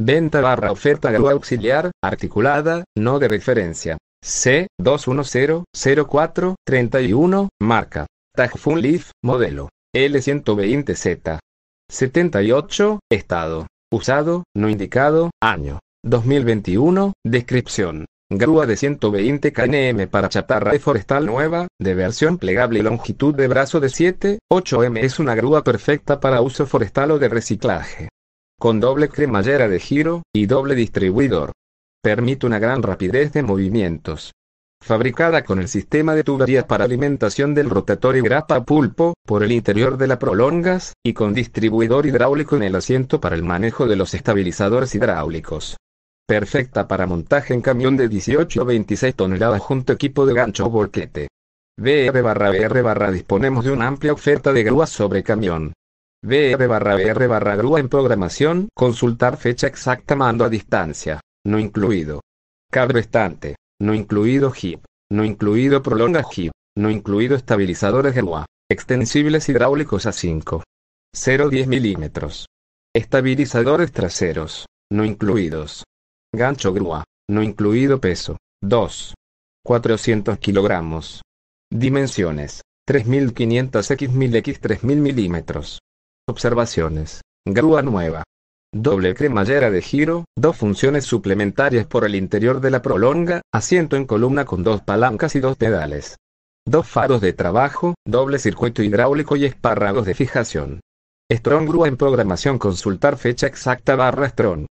Venta barra oferta grúa auxiliar, articulada, no de referencia. C. 2100431, marca. Tajfun Leaf, modelo. L120Z. 78, estado. Usado, no indicado, año. 2021, descripción. Grúa de 120 kNm para chatarra de forestal nueva, de versión plegable y longitud de brazo de 7,8 m es una grúa perfecta para uso forestal o de reciclaje con doble cremallera de giro, y doble distribuidor. Permite una gran rapidez de movimientos. Fabricada con el sistema de tuberías para alimentación del rotatorio grapa pulpo, por el interior de la prolongas, y con distribuidor hidráulico en el asiento para el manejo de los estabilizadores hidráulicos. Perfecta para montaje en camión de 18 o 26 toneladas junto equipo de gancho o volquete. BR BR disponemos de una amplia oferta de grúas sobre camión. BR barra BR barra grúa en programación, consultar fecha exacta mando a distancia, no incluido. Cabrestante. estante, no incluido HIP, no incluido prolonga HIP, no incluido estabilizadores grúa, extensibles hidráulicos a 5.010 milímetros. Estabilizadores traseros, no incluidos. Gancho grúa, no incluido peso, 2. 400 kilogramos. Dimensiones, 3500 x 1000 x 3000 milímetros observaciones. Grúa nueva. Doble cremallera de giro, dos funciones suplementarias por el interior de la prolonga, asiento en columna con dos palancas y dos pedales. Dos faros de trabajo, doble circuito hidráulico y espárragos de fijación. Strong grúa en programación consultar fecha exacta barra Strong.